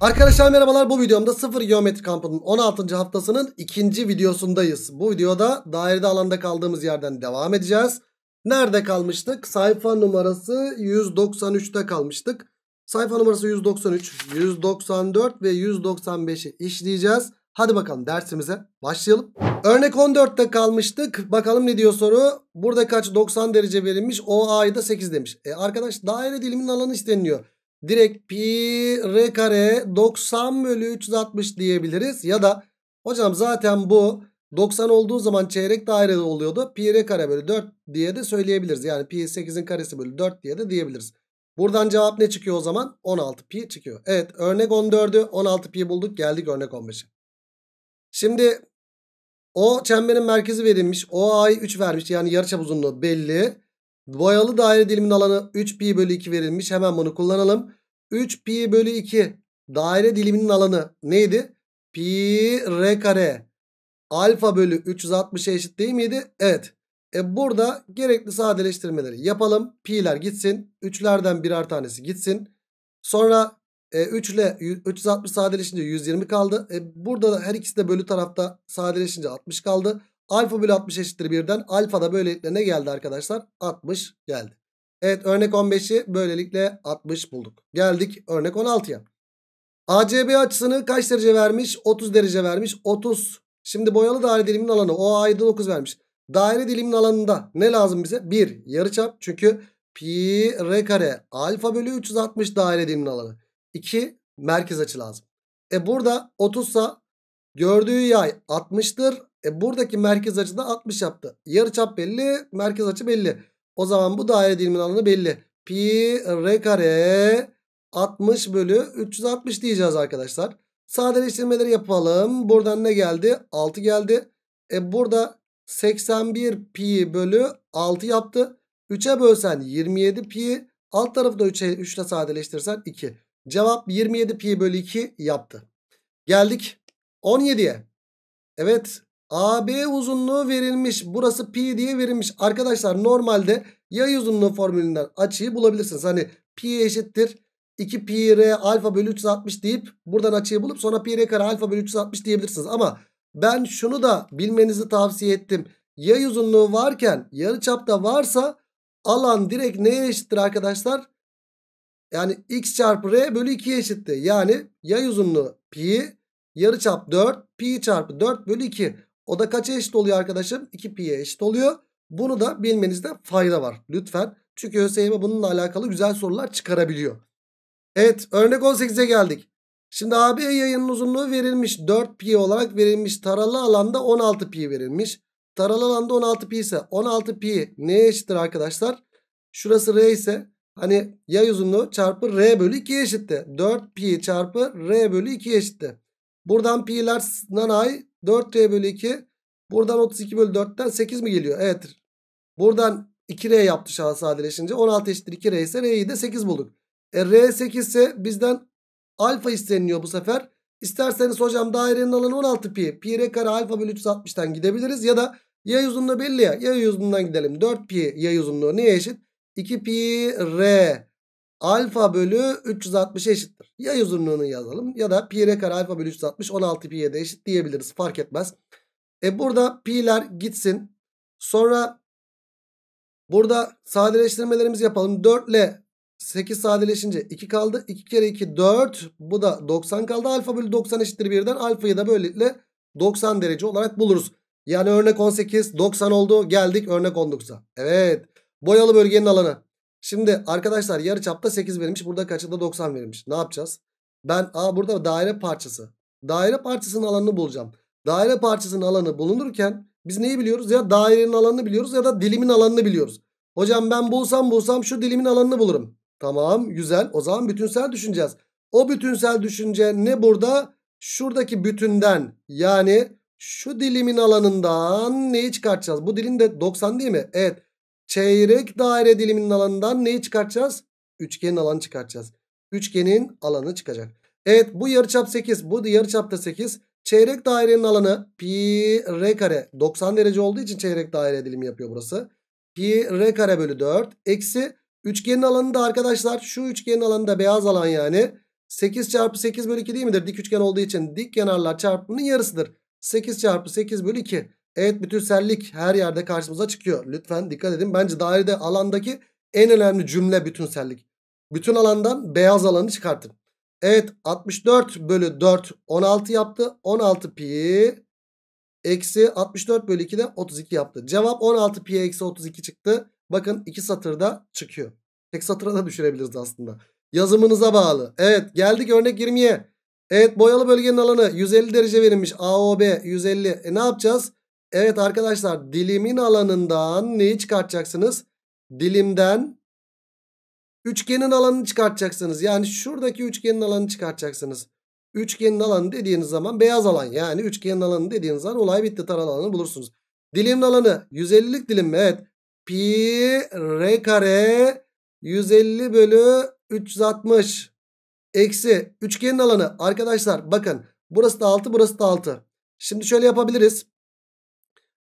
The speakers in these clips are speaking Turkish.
Arkadaşlar merhabalar bu videomda sıfır geometri kampının 16. haftasının ikinci videosundayız. Bu videoda dairede alanda kaldığımız yerden devam edeceğiz. Nerede kalmıştık? Sayfa numarası 193'te kalmıştık. Sayfa numarası 193, 194 ve 195'i işleyeceğiz. Hadi bakalım dersimize başlayalım. Örnek 14'te kalmıştık. Bakalım ne diyor soru. Burada kaç 90 derece verilmiş. OA'yı da 8 demiş. E arkadaş daire diliminin alanı isteniliyor direkt pi r kare 90 bölü 360 diyebiliriz. Ya da hocam zaten bu 90 olduğu zaman çeyrek dairede oluyordu. Pi r kare bölü 4 diye de söyleyebiliriz. Yani pi 8'in karesi bölü 4 diye de diyebiliriz. Buradan cevap ne çıkıyor o zaman? 16 pi çıkıyor. Evet örnek 14'ü 16 pi bulduk geldik örnek 15'e. Şimdi o çemberin merkezi verilmiş. O ay 3 vermiş yani yarıçap uzunluğu belli. Boyalı daire dilimin alanı 3pi bölü 2 verilmiş. Hemen bunu kullanalım. 3pi bölü 2 daire diliminin alanı neydi? Pi r kare alfa bölü 360'a eşit değil miydi? Evet. E burada gerekli sadeleştirmeleri yapalım. Pi'ler gitsin. 3'lerden birer tanesi gitsin. Sonra e, 3 ile 360 sadeleşince 120 kaldı. E, burada her ikisi de bölü tarafta sadeleşince 60 kaldı. Alfa bölü 60 eşittir 1'den Alfa da böylelikle ne geldi arkadaşlar? 60 geldi. Evet örnek 15'i böylelikle 60 bulduk. Geldik örnek 16'ya. ACB açısını kaç derece vermiş? 30 derece vermiş. 30. Şimdi boyalı daire dilimin alanı. O ayda 9 vermiş. Daire dilimin alanında ne lazım bize? 1 yarıçap. Çünkü pi r kare alfa bölü 360 daire dilimin alanı. 2 merkez açı lazım. E burada 30 sa Gördüğü yay 60'tır. E buradaki merkez açı da 60 yaptı. Yarıçap belli, merkez açı belli. O zaman bu daire dilimin alanı belli. Pi r kare 60 bölü 360 diyeceğiz arkadaşlar. Sadeleştirmeleri yapalım. Buradan ne geldi? 6 geldi. E burada 81 pi bölü 6 yaptı. 3'e bölsen 27 pi. Alt tarafı da 3'e 3 ile sadeleştirirsen 2. Cevap 27 pi bölü 2 yaptı. Geldik 17'ye. Evet AB uzunluğu verilmiş. Burası pi diye verilmiş. Arkadaşlar normalde yay uzunluğu formülünden açıyı bulabilirsiniz. Hani pi eşittir 2 pi r alfa bölü 360 deyip buradan açıyı bulup sonra pi r kare alfa bölü 360 diyebilirsiniz. Ama ben şunu da bilmenizi tavsiye ettim. Yay uzunluğu varken yarı çapta varsa alan direkt neye eşittir arkadaşlar? Yani x çarpı r bölü 2 eşittir. Yani yay uzunluğu pi Yarı çap 4 pi çarpı 4 bölü 2. O da kaça eşit oluyor arkadaşım? 2 pi'ye eşit oluyor. Bunu da bilmenizde fayda var lütfen. Çünkü ÖSYM bununla alakalı güzel sorular çıkarabiliyor. Evet örnek 18'e geldik. Şimdi AB yayının uzunluğu verilmiş. 4 pi olarak verilmiş. Taralı alanda 16 pi verilmiş. Taralı alanda 16 pi ise 16 pi neye eşittir arkadaşlar? Şurası R ise hani yay uzunluğu çarpı R bölü 2 eşitti. 4 pi çarpı R bölü 2 eşitti. Buradan pi'ler nanay 4r bölü 2. Buradan 32 bölü 4'ten 8 mi geliyor? Evet. Buradan 2r yaptı şahı sadeleşince. 16 eşittir 2r ise r'yi de 8 bulduk. E, r 8 ise bizden alfa isteniliyor bu sefer. İsterseniz hocam dairenin alanı 16 pi. Pi r kare alfa bölü 360'tan gidebiliriz. Ya da y uzunluğu belli ya. Y uzunluğundan gidelim. 4 pi y uzunluğu neye eşit? 2 pi r alfa bölü 360 eşittir. Ya uzunluğunu yazalım ya da pi r kare alfa bölü 360 16 pi'ye de eşit diyebiliriz fark etmez. E burada pi'ler gitsin. Sonra burada sadeleştirmelerimizi yapalım. 4 ile 8 sadeleşince 2 kaldı. 2 kere 2 4. Bu da 90 kaldı. Alfa bölü 90 eşittir birden. Alfayı da böylelikle 90 derece olarak buluruz. Yani örnek 18 90 oldu. Geldik örnek 19'a. Evet. Boyalı bölgenin alanı. Şimdi arkadaşlar yarı çapta 8 verilmiş. Burada kaçında 90 verilmiş. Ne yapacağız? Ben a burada daire parçası. Daire parçasının alanını bulacağım. Daire parçasının alanı bulunurken biz neyi biliyoruz? Ya dairenin alanını biliyoruz ya da dilimin alanını biliyoruz. Hocam ben bulsam bulsam şu dilimin alanını bulurum. Tamam güzel. O zaman bütünsel düşüneceğiz. O bütünsel düşünce ne burada? Şuradaki bütünden yani şu dilimin alanından neyi çıkartacağız? Bu dilin de 90 değil mi? Evet. Çeyrek daire diliminin alanından neyi çıkartacağız? Üçgenin alanı çıkartacağız. Üçgenin alanı çıkacak. Evet bu yarıçap 8. Bu da yarıçap da 8. Çeyrek dairenin alanı pi r kare 90 derece olduğu için çeyrek daire dilimi yapıyor burası. Pi r kare bölü 4 eksi üçgenin alanı da arkadaşlar şu üçgenin alanı da beyaz alan yani. 8 çarpı 8 bölü 2 değil midir? Dik üçgen olduğu için dik kenarlar çarpımının yarısıdır. 8 çarpı 8 bölü 2. Evet bütünsellik her yerde karşımıza çıkıyor. Lütfen dikkat edin. Bence dairede alandaki en önemli cümle bütünsellik. Bütün alandan beyaz alanı çıkartın. Evet 64 bölü 4 16 yaptı. 16 pi eksi 64 bölü 2 de 32 yaptı. Cevap 16 pi eksi 32 çıktı. Bakın iki satırda çıkıyor. Tek satıra da düşürebiliriz aslında. Yazımınıza bağlı. Evet geldik örnek 20'ye. Evet boyalı bölgenin alanı 150 derece verilmiş. AOB 150. E ne yapacağız? Evet arkadaşlar dilimin alanından neyi çıkartacaksınız? Dilimden üçgenin alanını çıkartacaksınız. Yani şuradaki üçgenin alanını çıkartacaksınız. Üçgenin alanı dediğiniz zaman beyaz alan. Yani üçgenin alanı dediğiniz zaman olay bitti. Taran alanı bulursunuz. Dilimin alanı 150'lik dilim mi? Evet. Pi r kare 150 bölü 360 eksi üçgenin alanı. Arkadaşlar bakın burası da 6 burası da 6. Şimdi şöyle yapabiliriz.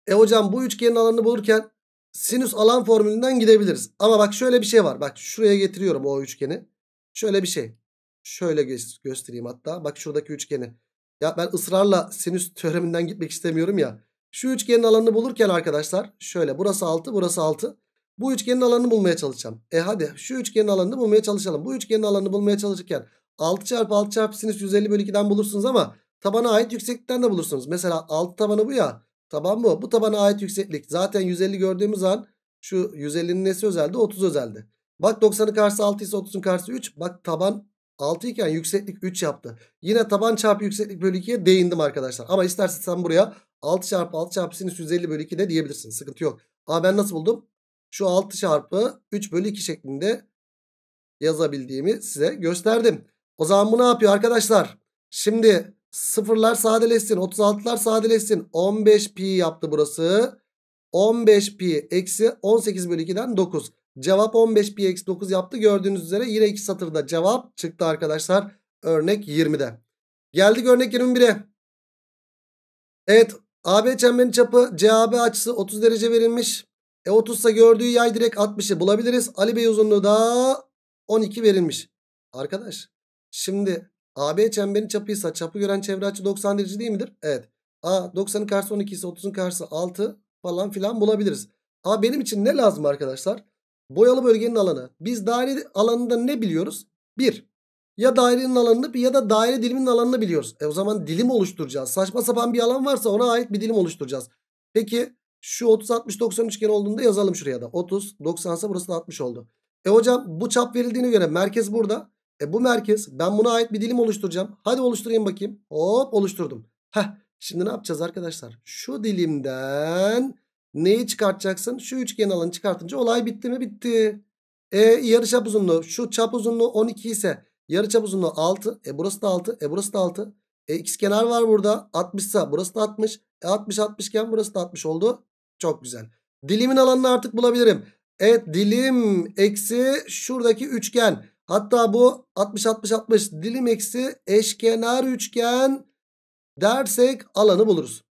E hocam bu üçgenin alanını bulurken sinüs alan formülünden gidebiliriz. Ama bak şöyle bir şey var. Bak şuraya getiriyorum o üçgeni. Şöyle bir şey. Şöyle gö göstereyim hatta. Bak şuradaki üçgeni. Ya ben ısrarla sinüs teoreminden gitmek istemiyorum ya. Şu üçgenin alanını bulurken arkadaşlar şöyle burası 6 burası 6. Bu üçgenin alanını bulmaya çalışacağım. E hadi şu üçgenin alanını bulmaya çalışalım. Bu üçgenin alanını bulmaya çalışırken 6 çarpı 6 çarpı sinüs 150 bölü 2'den bulursunuz ama tabana ait yükseklikten de bulursunuz. Mesela 6 tabanı bu ya. Taban bu. Bu tabana ait yükseklik. Zaten 150 gördüğümüz an şu 150'nin nesi özeldi? 30 özeldi. Bak 90'ın karşısı 6 ise 30'un karşısı 3. Bak taban 6 iken yükseklik 3 yaptı. Yine taban çarpı yükseklik bölü 2'ye değindim arkadaşlar. Ama istersen sen buraya 6 çarpı 6 çarpı sinüs 150 bölü 2 de diyebilirsin. Sıkıntı yok. Ama ben nasıl buldum? Şu 6 çarpı 3 bölü 2 şeklinde yazabildiğimi size gösterdim. O zaman bu ne yapıyor arkadaşlar? Şimdi Sıfırlar sadeleşsin. 36'lar sadeleşsin. 15 pi yaptı burası. 15 pi eksi 18 bölü 2'den 9. Cevap 15 pi eksi 9 yaptı. Gördüğünüz üzere yine iki satırda cevap çıktı arkadaşlar. Örnek 20'de. Geldik örnek 21'e. Evet AB çemberin çapı CAB açısı 30 derece verilmiş. E 30 gördüğü yay direkt 60'ı bulabiliriz. Ali Bey uzunluğu da 12 verilmiş. Arkadaş şimdi AB çemberin çapıysa çapı gören çevre açı 90 derece değil midir? Evet. A 90'ın karşısı 12 ise 30'un karşısı 6 falan filan bulabiliriz. A benim için ne lazım arkadaşlar? Boyalı bölgenin alanı. Biz daire alanında ne biliyoruz? 1. Ya dairenin alanını ya da daire diliminin alanını biliyoruz. E o zaman dilim oluşturacağız. Saçma sapan bir alan varsa ona ait bir dilim oluşturacağız. Peki şu 30 60 90 üçgen olduğunda yazalım şuraya da. 30 90 ise burası da 60 oldu. E hocam bu çap verildiğine göre merkez burada. E bu merkez. Ben buna ait bir dilim oluşturacağım. Hadi oluşturayım bakayım. Hop oluşturdum. Heh. Şimdi ne yapacağız arkadaşlar? Şu dilimden neyi çıkartacaksın? Şu üçgen alanı çıkartınca olay bitti mi? Bitti. E yarı çap uzunluğu. Şu çap uzunluğu 12 ise yarı çap uzunluğu 6. E burası da 6. E burası da 6. E x kenar var burada. 60 ise burası da 60. E 60 60 iken burası da 60 oldu. Çok güzel. Dilimin alanını artık bulabilirim. Evet dilim eksi şuradaki üçgen. Hatta bu 60-60-60 dilim eksi eşkenar üçgen dersek alanı buluruz.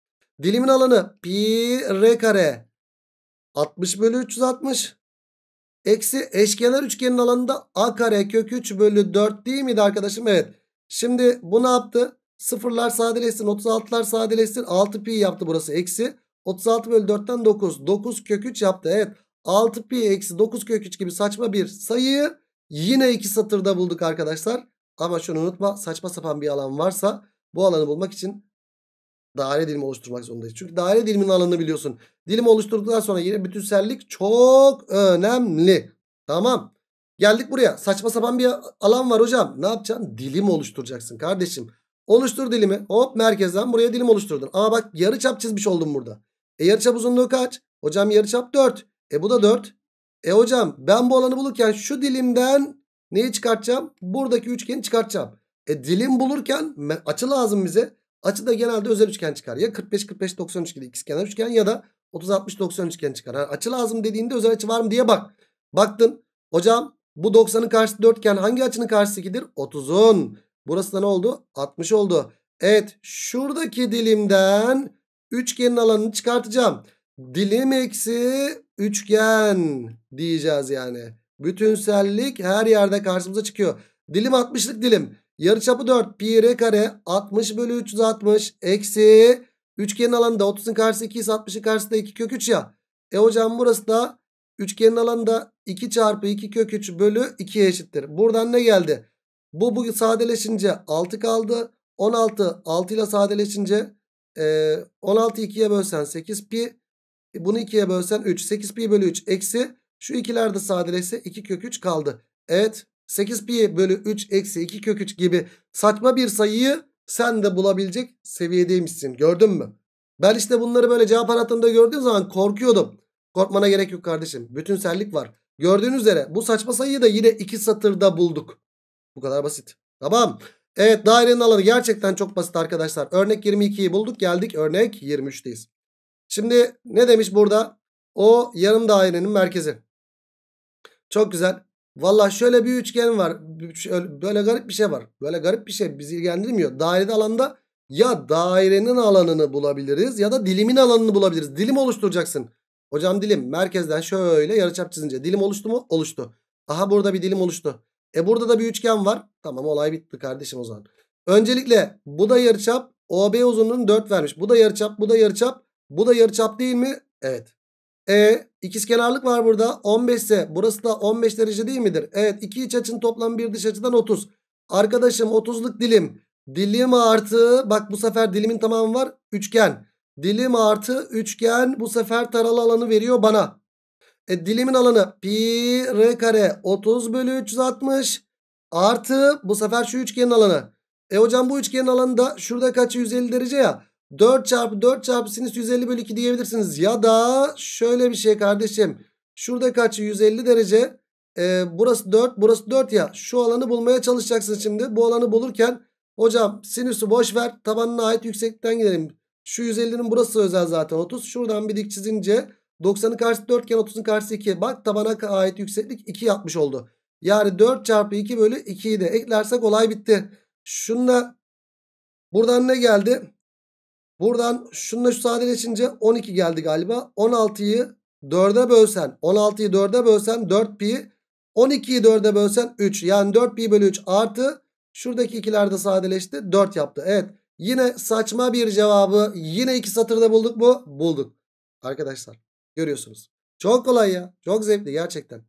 Dilimin alanı pi r kare 60 bölü 360 eksi eşkenar üçgenin alanında a kare kök 3 bölü 4 değil miydi arkadaşım? Evet. Şimdi bu ne yaptı? Sıfırlar sadeleşsin 36'lar sadeleşsin 6 pi yaptı burası eksi 36 bölü 4'ten 9 9 kök 3 yaptı. Evet 6 pi eksi 9 kök 3 gibi saçma bir sayıyı Yine iki satırda bulduk arkadaşlar. Ama şunu unutma saçma sapan bir alan varsa bu alanı bulmak için daire dilimi oluşturmak zorundayız. Çünkü daire diliminin alanını biliyorsun. Dilimi oluşturduktan sonra yine bütünsellik çok önemli. Tamam. Geldik buraya. Saçma sapan bir alan var hocam. Ne yapacaksın? Dilim oluşturacaksın kardeşim. Oluştur dilimi. Hop merkezden buraya dilim oluşturdun. Ama bak yarı çap çizmiş oldum burada. E yarı çap uzunluğu kaç? Hocam yarı çap 4. E bu da 4. E hocam ben bu alanı bulurken şu dilimden neyi çıkartacağım? Buradaki üçgeni çıkartacağım. E dilim bulurken açı lazım bize. Açı da genelde özel üçgen çıkar. Ya 45-45-90 üçgeni ikizkenar üçgen ya da 30-60-90 üçgen çıkar. Yani açı lazım dediğinde özel açı var mı diye bak. Baktın hocam bu 90'ın karşısı 4 iken hangi açının karşısı 2'dir? 30'un. Burası da ne oldu? 60 oldu. Evet şuradaki dilimden üçgenin alanını çıkartacağım. Dilim eksi üçgen diyeceğiz yani. Bütünsellik her yerde karşımıza çıkıyor. Dilim 60'lık dilim. Yarıçapı 4 pi r kare 60 bölü 360 eksi üçgenin alanında 30'un karşısı 2 ise 60'ın karşısı 2 kök 3 ya. E hocam burası da üçgenin alanında 2 çarpı 2 kök 3 bölü 2 eşittir. Buradan ne geldi? Bu bugün sadeleşince 6 kaldı. 16 6 ile sadeleşince e, 16 2'ye bölsen 8 pi e, bunu 2'ye bölsen 3. 8pi bölü 3 eksi. Şu ikilerde de sadeleşse 2 kök 3 kaldı. Evet 8pi bölü 3 eksi 2 kök 3 gibi saçma bir sayıyı sen de bulabilecek seviyedeymişsin. Gördün mü? Ben işte bunları böyle cevap anahtarında gördüğüm zaman korkuyordum. Korkmana gerek yok kardeşim. Bütünsellik var. Gördüğünüz üzere bu saçma sayıyı da yine iki satırda bulduk. Bu kadar basit. Tamam. Evet dairenin alanı gerçekten çok basit arkadaşlar. Örnek 22'yi bulduk geldik örnek 23'teyiz. Şimdi ne demiş burada? O yarım dairenin merkezi. Çok güzel. Valla şöyle bir üçgen var. Böyle garip bir şey var. Böyle garip bir şey bizi ilgilendirmiyor. Dairede alanda ya dairenin alanını bulabiliriz ya da dilimin alanını bulabiliriz. Dilim oluşturacaksın. Hocam dilim merkezden şöyle yarıçap çizince dilim oluştu mu? Oluştu. Aha burada bir dilim oluştu. E burada da bir üçgen var. Tamam olay bitti kardeşim o zaman. Öncelikle bu da yarıçap. OB uzunluğunu 4 vermiş. Bu da yarıçap, bu da yarıçap. Bu da yarıçap değil mi? Evet. E ikizkenarlık var burada. 15 ise burası da 15 derece değil midir? Evet. İki iç açının toplamı bir dış açıdan 30. Arkadaşım 30'luk dilim. Dilim artı bak bu sefer dilimin tamamı var. Üçgen. Dilim artı üçgen bu sefer taralı alanı veriyor bana. E, dilimin alanı pi r kare 30 bölü 360 artı bu sefer şu üçgenin alanı. E hocam bu üçgenin alanı da şurada kaç 150 derece ya. 4 çarpı 4 çarpı sinüs 150 bölü 2 diyebilirsiniz. Ya da şöyle bir şey kardeşim. Şurada kaç 150 derece. Ee, burası 4 burası 4 ya. Şu alanı bulmaya çalışacaksınız şimdi. Bu alanı bulurken hocam sinüsü boş ver. Tabanına ait yüksekten gidelim. Şu 150'nin burası özel zaten 30. Şuradan bir dik çizince 90'ın karşısı 4 iken 30'un karşısı 2. Bak tabana ait yükseklik 2 yapmış oldu. Yani 4 çarpı 2 bölü 2'yi de eklersek olay bitti. Şununla buradan ne geldi? Buradan şununla şu sadeleşince 12 geldi galiba. 16'yı 4'e bölsen 16'yı 4'e bölsen 4 pi 12'yi 4'e bölsen 3 yani 4 pi bölü 3 artı şuradaki ikiler de sadeleşti 4 yaptı. Evet yine saçma bir cevabı yine iki satırda bulduk mu? Bulduk arkadaşlar görüyorsunuz. Çok kolay ya çok zevkli gerçekten.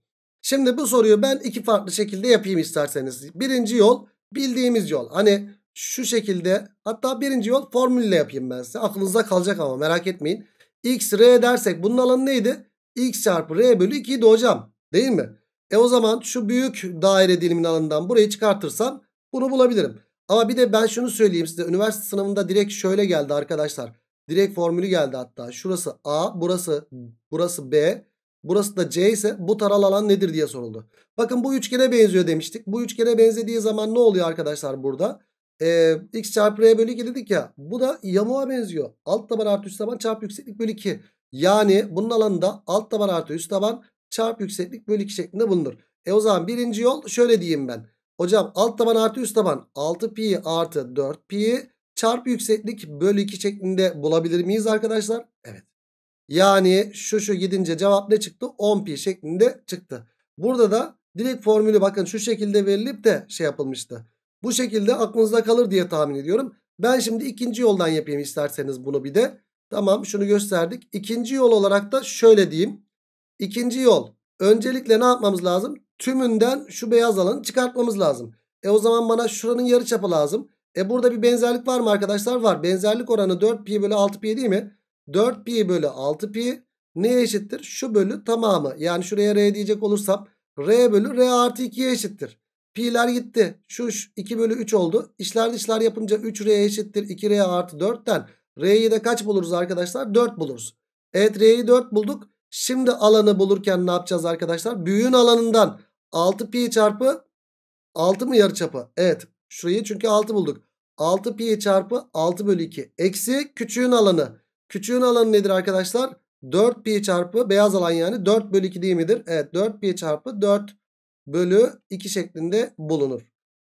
Şimdi bu soruyu ben iki farklı şekilde yapayım isterseniz. Birinci yol bildiğimiz yol hani şu şekilde hatta birinci yol formülle yapayım ben size. Aklınızda kalacak ama merak etmeyin. X R dersek bunun alanı neydi? X çarpı R bölü 2'ydi hocam. Değil mi? E o zaman şu büyük daire dilimin alanından burayı çıkartırsam bunu bulabilirim. Ama bir de ben şunu söyleyeyim size. Üniversite sınavında direkt şöyle geldi arkadaşlar. Direkt formülü geldi hatta. Şurası A, burası burası B, burası da C ise bu taralı alan nedir diye soruldu. Bakın bu üçgene benziyor demiştik. Bu üçgene benzediği zaman ne oluyor arkadaşlar burada? e, x çarpı r bölü 2 dedik ya. Bu da yamuğa benziyor. Alt taban artı üst taban çarpı yükseklik bölü 2. Yani bunun alanında alt taban artı üst taban çarpı yükseklik bölü 2 şeklinde bulunur. E o zaman birinci yol şöyle diyeyim ben. Hocam alt taban artı üst taban 6 pi artı 4 pi çarpı yükseklik bölü 2 şeklinde bulabilir miyiz arkadaşlar? Evet. Yani şu şu gidince cevap ne çıktı? 10 pi şeklinde çıktı. Burada da direkt formülü bakın şu şekilde verilip de şey yapılmıştı. Bu şekilde aklınızda kalır diye tahmin ediyorum. Ben şimdi ikinci yoldan yapayım isterseniz bunu bir de. Tamam şunu gösterdik. İkinci yol olarak da şöyle diyeyim. İkinci yol. Öncelikle ne yapmamız lazım? Tümünden şu beyaz alanı çıkartmamız lazım. E o zaman bana şuranın yarıçapı lazım. E burada bir benzerlik var mı arkadaşlar? Var. Benzerlik oranı 4 pi bölü 6 pi değil mi? 4 pi bölü 6 pi neye eşittir? Şu bölü tamamı. Yani şuraya r diyecek olursam r bölü r artı 2'ye eşittir. Pi'ler gitti. Şu 2 bölü 3 oldu. İşler dışlar yapınca 3R eşittir 2R artı 4'ten. R'yi de kaç buluruz arkadaşlar? 4 buluruz. Evet R'yi 4 bulduk. Şimdi alanı bulurken ne yapacağız arkadaşlar? Büyüğün alanından 6 pi çarpı 6 mı yarıçapı? Evet. Şurayı çünkü 6 bulduk. 6 pi çarpı 6 bölü 2. Eksi küçüğün alanı. Küçüğün alanı nedir arkadaşlar? 4 pi çarpı beyaz alan yani 4 bölü 2 değil midir? Evet 4 pi çarpı 4 bölü 2 şeklinde bulunur.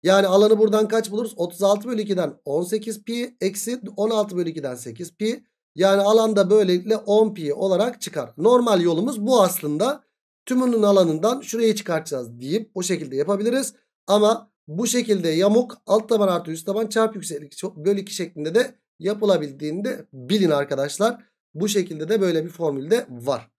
Yani alanı buradan kaç buluruz? 36 bölü 2'den 18 pi eksi 16 bölü 2'den 8 pi. Yani alanda böylelikle 10 pi olarak çıkar. Normal yolumuz bu aslında. Tümünün alanından şurayı çıkartacağız deyip o şekilde yapabiliriz. Ama bu şekilde yamuk alt taban artı üst taban çarp yükseklik bölü 2 şeklinde de yapılabildiğinde bilin arkadaşlar. Bu şekilde de böyle bir formülde var.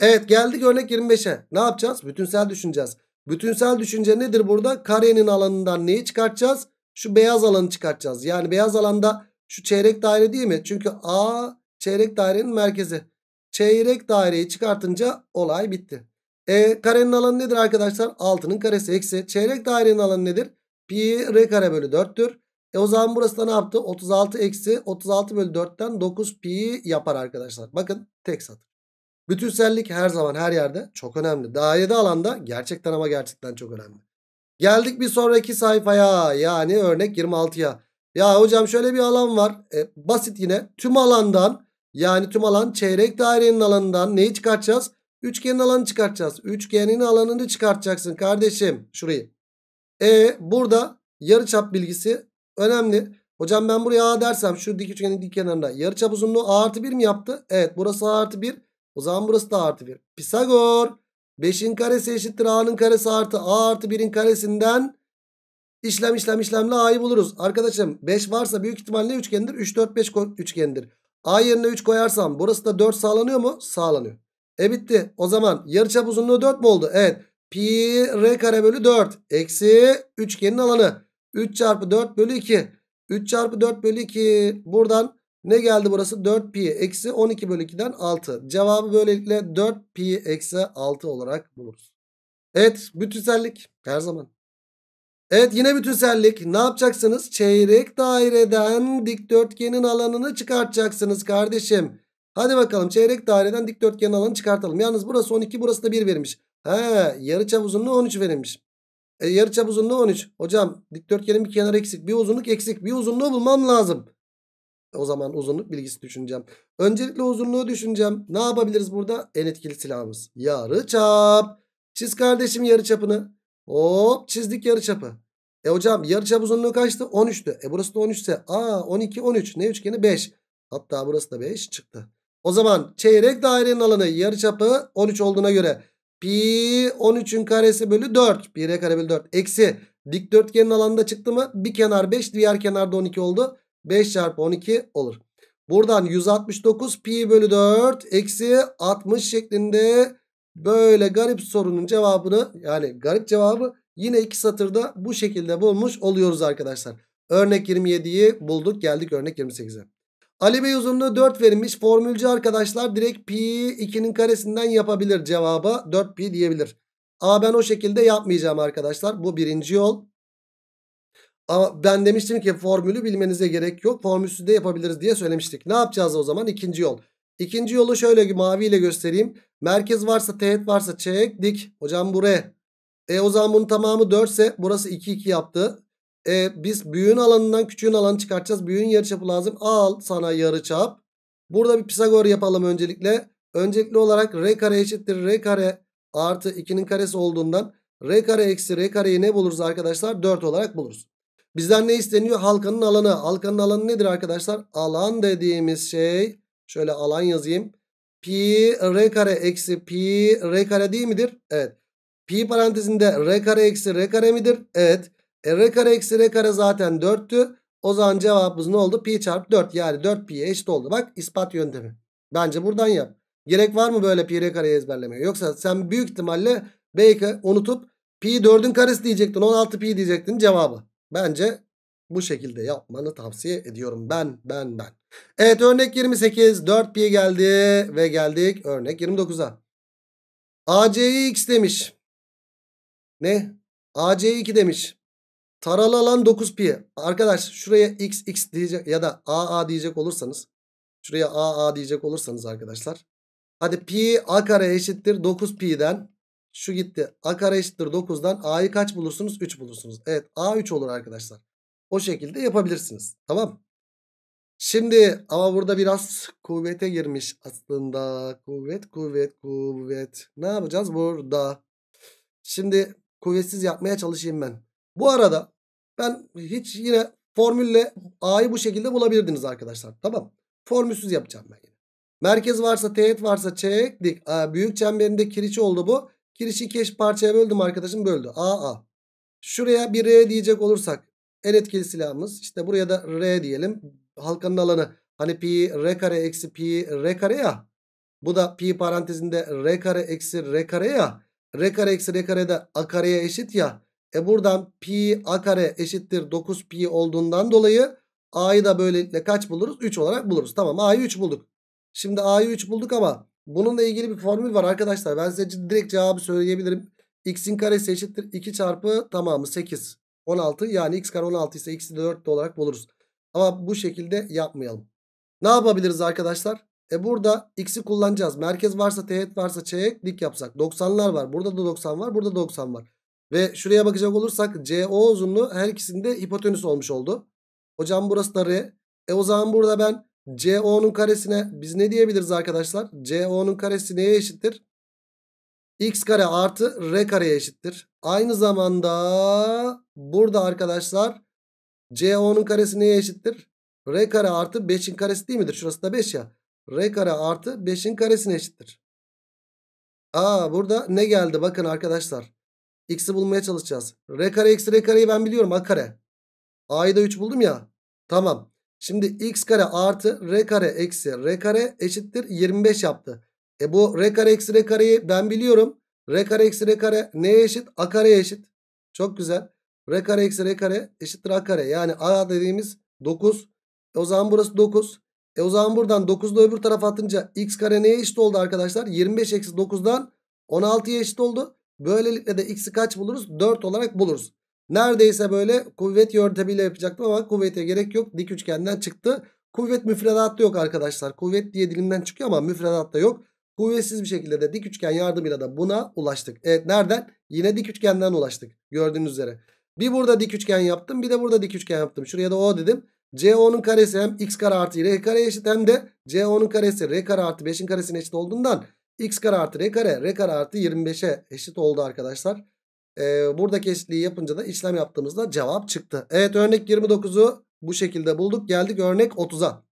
Evet geldik örnek 25'e. Ne yapacağız? Bütünsel düşüneceğiz. Bütünsel düşünce nedir burada? Karenin alanından neyi çıkartacağız? Şu beyaz alanı çıkartacağız. Yani beyaz alanda şu çeyrek daire değil mi? Çünkü A çeyrek dairenin merkezi. Çeyrek daireyi çıkartınca olay bitti. E, karenin alanı nedir arkadaşlar? 6'nın karesi eksi. Çeyrek dairenin alanı nedir? Pi r kare bölü 4'tür. E o zaman burası da ne yaptı? 36 eksi 36 bölü 4'ten 9 pi yapar arkadaşlar. Bakın tek satır. Bütünsellik her zaman her yerde çok önemli. Dairede alanda gerçekten ama gerçekten çok önemli. Geldik bir sonraki sayfaya yani örnek 26'ya. Ya hocam şöyle bir alan var. E, basit yine tüm alandan yani tüm alan çeyrek dairenin alanından neyi çıkartacağız? Üçgenin alanını çıkartacağız. Üçgenin alanını çıkartacaksın kardeşim şurayı. E burada yarıçap bilgisi önemli. Hocam ben buraya A dersem şu dik üçgenin dik kenarında yarıçap uzunluğu A artı 1 mi yaptı? Evet burası A artı 1. O zaman burası da artı 1. Pisagor 5'in karesi eşittir a'nın karesi artı a artı 1'in karesinden işlem işlem işlemle a'yı buluruz. Arkadaşım 5 varsa büyük ihtimalle üçgendir. 3 4 5 üçgendir. A yerine 3 koyarsam burası da 4 sağlanıyor mu? Sağlanıyor. E bitti. O zaman yarıçap uzunluğu 4 mu oldu? Evet. Pi r kare bölü 4 eksi üçgenin alanı. 3 çarpı 4 bölü 2. 3 çarpı 4 bölü 2. Buradan ne geldi burası? 4 pi eksi 12 bölü 2'den 6. Cevabı böylelikle 4 pi eksi 6 olarak buluruz. Evet bütünsellik her zaman. Evet yine bütünsellik. Ne yapacaksınız? Çeyrek daireden dikdörtgenin alanını çıkartacaksınız kardeşim. Hadi bakalım çeyrek daireden dikdörtgenin alanını çıkartalım. Yalnız burası 12 burası da 1 verilmiş. He yarıçap uzunluğu 13 verilmiş. E, yarıçap uzunluğu 13. Hocam dikdörtgenin bir kenarı eksik. Bir uzunluk eksik. Bir uzunluğu bulmam lazım. O zaman uzunluk bilgisi düşüneceğim. Öncelikle uzunluğu düşüneceğim. Ne yapabiliriz burada? En etkili silahımız. Yarı çap. Çiz kardeşim yarı çapını. Hop çizdik yarı çapı. E hocam yarı çap uzunluğu kaçtı? 13'tü. E burası da 13 ise. Aa 12 13. Ne üçgeni? 5. Hatta burası da 5 çıktı. O zaman çeyrek dairenin alanı yarı çapı 13 olduğuna göre pi 13'ün karesi bölü 4. Pi r kare bölü 4. Eksi dikdörtgenin alanında çıktı mı? Bir kenar 5 diğer kenar da 12 oldu. 5 çarpı 12 olur. Buradan 169 pi bölü 4 eksi 60 şeklinde böyle garip sorunun cevabını yani garip cevabı yine iki satırda bu şekilde bulmuş oluyoruz arkadaşlar. Örnek 27'yi bulduk geldik örnek 28'e. Ali Bey uzunluğu 4 verilmiş. Formülcü arkadaşlar direkt pi 2'nin karesinden yapabilir cevaba 4 pi diyebilir. A ben o şekilde yapmayacağım arkadaşlar. Bu birinci yol. Ama ben demiştim ki formülü bilmenize gerek yok. Formülsüz de yapabiliriz diye söylemiştik. Ne yapacağız o zaman? İkinci yol. İkinci yolu şöyle maviyle göstereyim. Merkez varsa teğet varsa çek dik. Hocam buraya. E o zaman bunun tamamı 4 ise burası 2 2 yaptı. E biz büyüğün alanından küçüğün alanı çıkartacağız. Büyüğün yarıçapı lazım. Al sana yarıçap. Burada bir Pisagor yapalım öncelikle. Öncelikli olarak r kare eşittir r kare artı 2'nin karesi olduğundan r kare eksi r kareyi ne buluruz arkadaşlar? 4 olarak buluruz. Bizden ne isteniyor? Halkanın alanı. Halkanın alanı nedir arkadaşlar? Alan dediğimiz şey şöyle alan yazayım. Pi r kare eksi pi r kare değil midir? Evet. Pi parantezinde r kare eksi r kare midir? Evet. E, r kare eksi r kare zaten 4'tü. O zaman cevabımız ne oldu? Pi çarpı 4 yani 4 pi eşit oldu. Bak ispat yöntemi. Bence buradan yap. Gerek var mı böyle pi r kareyi ezberlemeye? Yoksa sen büyük ihtimalle belki unutup pi 4'ün karesi diyecektin. 16 pi diyecektin cevabı. Bence bu şekilde yapmanı tavsiye ediyorum. Ben, ben, ben. Evet örnek 28. 4pi geldi ve geldik örnek 29'a. AC'yi x demiş. Ne? AC 2 demiş. Taralı alan 9pi. Arkadaş şuraya x, x diyecek ya da AA diyecek olursanız. Şuraya AA diyecek olursanız arkadaşlar. Hadi pi a kare eşittir 9pi'den şu gitti. A kare eşittir 9'dan A'yı kaç bulursunuz? 3 bulursunuz. Evet A 3 olur arkadaşlar. O şekilde yapabilirsiniz. Tamam Şimdi ama burada biraz kuvvete girmiş aslında. Kuvvet, kuvvet, kuvvet. Ne yapacağız burada? Şimdi kuvvetsiz yapmaya çalışayım ben. Bu arada ben hiç yine formülle A'yı bu şekilde bulabilirdiniz arkadaşlar. Tamam. Formülsüz yapacağım ben yine. Merkez varsa teğet varsa çektik. büyük çemberinde kiriç oldu bu. Girişi iki eş parçaya böldüm arkadaşım böldü. A A. Şuraya bir R diyecek olursak el etkili silahımız işte buraya da R diyelim. Halkanın alanı hani pi R kare eksi pi R kare ya. Bu da pi parantezinde R kare eksi R kare ya. R kare eksi R kare de A kareye eşit ya. E buradan pi A kare eşittir 9 pi olduğundan dolayı A'yı da böylelikle kaç buluruz? 3 olarak buluruz. Tamam A'yı 3 bulduk. Şimdi A'yı 3 bulduk ama Bununla ilgili bir formül var arkadaşlar. Ben size direkt cevabı söyleyebilirim. X'in karesi eşittir 2 çarpı tamamı 8. 16 yani x kare 16 ise x'i 4 de olarak buluruz. Ama bu şekilde yapmayalım. Ne yapabiliriz arkadaşlar? E burada x'i kullanacağız. Merkez varsa teğet varsa çeyrek dik yapsak. 90'lar var. Burada da 90 var. Burada da 90 var. Ve şuraya bakacak olursak CO uzunluğu her ikisinde hipotenüs olmuş oldu. Hocam burası da R. E o zaman burada ben CO'nun karesine biz ne diyebiliriz arkadaşlar? CO'nun karesi neye eşittir? X kare artı R kareye eşittir. Aynı zamanda burada arkadaşlar CO'nun karesi neye eşittir? R kare artı 5'in karesi değil midir? Şurası da 5 ya. R kare artı 5'in karesine eşittir. Aa burada ne geldi? Bakın arkadaşlar. X'i bulmaya çalışacağız. R kare eksi R kareyi ben biliyorum. A kare. A'yı da 3 buldum ya. Tamam. Şimdi x kare artı r kare eksi r kare eşittir 25 yaptı. E bu r kare eksi r kareyi ben biliyorum. R kare eksi r kare neye eşit? A kare eşit. Çok güzel. R kare eksi r kare eşittir a kare. Yani a dediğimiz 9. E o zaman burası 9. E o zaman buradan 9'da öbür tarafa atınca x kare neye eşit oldu arkadaşlar? 25 eksi 9'dan 16'ya eşit oldu. Böylelikle de x'i kaç buluruz? 4 olarak buluruz. Neredeyse böyle kuvvet yöntemiyle yapacaktım ama kuvvete gerek yok. Dik üçgenden çıktı. Kuvvet müfredatta yok arkadaşlar. Kuvvet diye dilimden çıkıyor ama müfredatta yok. Kuvvetsiz bir şekilde de dik üçgen yardımıyla da buna ulaştık. Evet nereden? Yine dik üçgenden ulaştık. Gördüğünüz üzere. Bir burada dik üçgen yaptım. Bir de burada dik üçgen yaptım. Şuraya da O dedim. CO'nun karesi hem x kare artı r kare eşit hem de CO'nun karesi r kare artı 5'in karesine eşit olduğundan x kare artı r kare r kare artı 25'e eşit oldu arkadaşlar. E, burada kesliği yapınca da işlem yaptığımızda cevap çıktı. Evet örnek 29'u bu şekilde bulduk. Geldik örnek 30'a.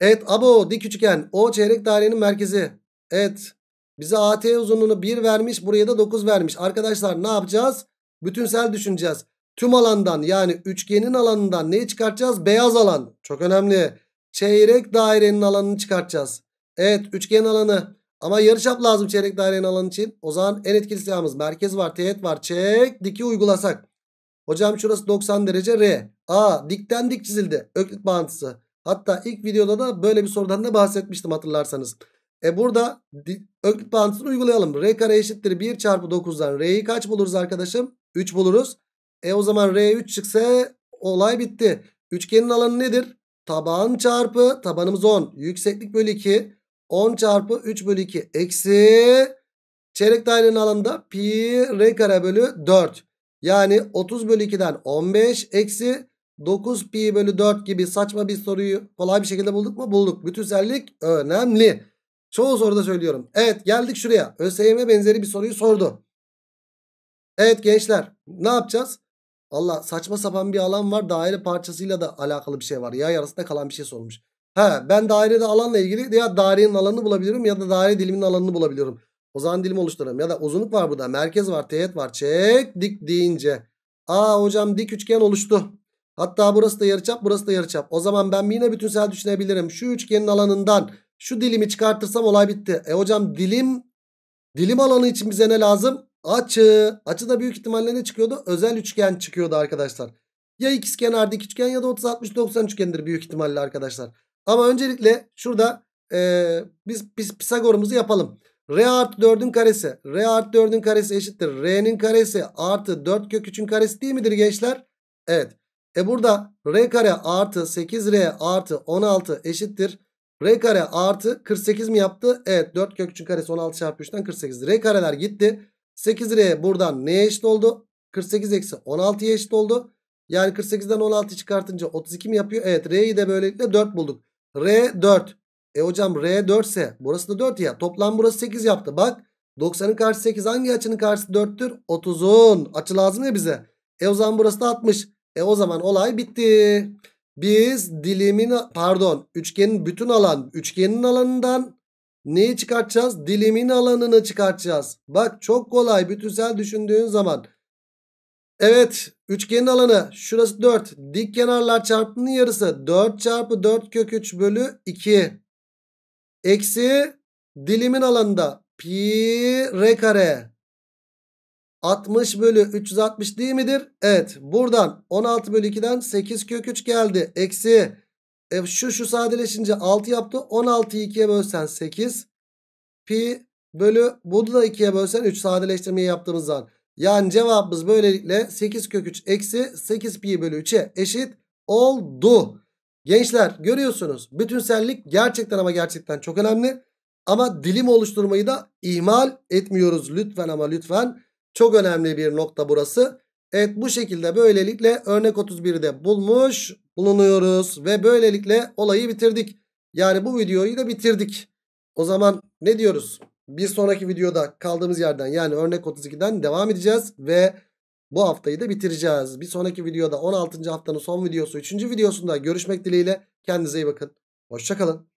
Evet abo dik üçgen o çeyrek dairenin merkezi. Evet bize AT uzunluğunu 1 vermiş buraya da 9 vermiş. Arkadaşlar ne yapacağız? Bütünsel düşüneceğiz. Tüm alandan yani üçgenin alanından neyi çıkartacağız? Beyaz alan. Çok önemli. Çeyrek dairenin alanını çıkartacağız. Evet üçgen alanı ama yarıçap lazım çeyrek dairenin alanı için. O zaman en etkili silahımız merkez var, teğet var. Çek diki uygulasak. Hocam şurası 90 derece R. A dikten dik çizildi. Öklit bağıntısı. Hatta ilk videoda da böyle bir sorudan da bahsetmiştim hatırlarsanız. E burada öklit bağıntısını uygulayalım. R kare eşittir 1 çarpı 9'dan. R'yi kaç buluruz arkadaşım? 3 buluruz. E o zaman R 3 çıksa olay bitti. Üçgenin alanı nedir? Taban çarpı tabanımız 10. Yükseklik bölü 2. 10 çarpı 3 bölü 2 eksi çeyrek dairenin alanında pi r kare bölü 4. Yani 30 bölü 2'den 15 eksi 9 pi bölü 4 gibi saçma bir soruyu kolay bir şekilde bulduk mu? Bulduk. Bütünsellik önemli. Çoğu soruda söylüyorum. Evet geldik şuraya. ÖSYM benzeri bir soruyu sordu. Evet gençler ne yapacağız? Allah saçma sapan bir alan var. Daire parçasıyla da alakalı bir şey var. Yay arasında kalan bir şey sormuş. Ha ben dairede alanla ilgili ya dairenin alanını bulabiliyorum ya da daire diliminin alanını bulabiliyorum. O zaman dilim oluşturuyorum. Ya da uzunluk var burada. Merkez var. Teğet var. Çek dik deyince. Aa hocam dik üçgen oluştu. Hatta burası da yarıçap burası da yarıçap. O zaman ben yine bütünsel düşünebilirim. Şu üçgenin alanından şu dilimi çıkartırsam olay bitti. E hocam dilim dilim alanı için bize ne lazım? Açı. Açı da büyük ihtimalle ne çıkıyordu? Özel üçgen çıkıyordu arkadaşlar. Ya ikizkenar dik üçgen ya da 30 60 90 üçgendir büyük ihtimalle arkadaşlar. Ama öncelikle şurada e, biz, biz Pisagor'umuzu yapalım. R artı 4'ün karesi. R artı 4'ün karesi eşittir. R'nin karesi artı 4 kök 3'ün karesi değil midir gençler? Evet. E burada R kare artı 8R artı 16 eşittir. R kare artı 48 mi yaptı? Evet 4 kök 3'ün karesi 16 çarpı 3'ten 48. R kareler gitti. 8R buradan neye eşit oldu? 48 eksi 16'ya eşit oldu. Yani 48'den 16'yı çıkartınca 32 mi yapıyor? Evet R'yi de böylelikle 4 bulduk. R 4. E hocam R 4 ise burası da 4 ya. Toplam burası 8 yaptı. Bak 90'ın karşısı 8 hangi açının karşısı 4'tür? 30'un. Açı lazım ya bize. E o zaman burası da 60. E o zaman olay bitti. Biz dilimin pardon üçgenin bütün alan üçgenin alanından neyi çıkartacağız? Dilimin alanını çıkartacağız. Bak çok kolay bütünsel düşündüğün zaman. Evet üçgenin alanı şurası 4. Dik kenarlar çarpımının yarısı 4 çarpı 4 kök 3 bölü 2. Eksi dilimin alanında pi r kare. 60 bölü 360 değil midir? Evet buradan 16 bölü 2'den 8 kök 3 geldi. Eksi e, şu şu sadeleşince 6 yaptı. 16'yı 2'ye bölsen 8. Pi bölü bunu da 2'ye bölsen 3 sadeleştirmeyi yaptığımız zaman. Yani cevabımız böylelikle 8 kök 3 eksi 8 pi bölü 3'e eşit oldu. Gençler görüyorsunuz bütünsellik gerçekten ama gerçekten çok önemli. Ama dilim oluşturmayı da ihmal etmiyoruz lütfen ama lütfen. Çok önemli bir nokta burası. Evet bu şekilde böylelikle örnek 31'i de bulmuş bulunuyoruz. Ve böylelikle olayı bitirdik. Yani bu videoyu da bitirdik. O zaman ne diyoruz? Bir sonraki videoda kaldığımız yerden yani örnek 32'den devam edeceğiz ve bu haftayı da bitireceğiz. Bir sonraki videoda 16. haftanın son videosu 3. videosunda görüşmek dileğiyle kendinize iyi bakın. Hoşçakalın.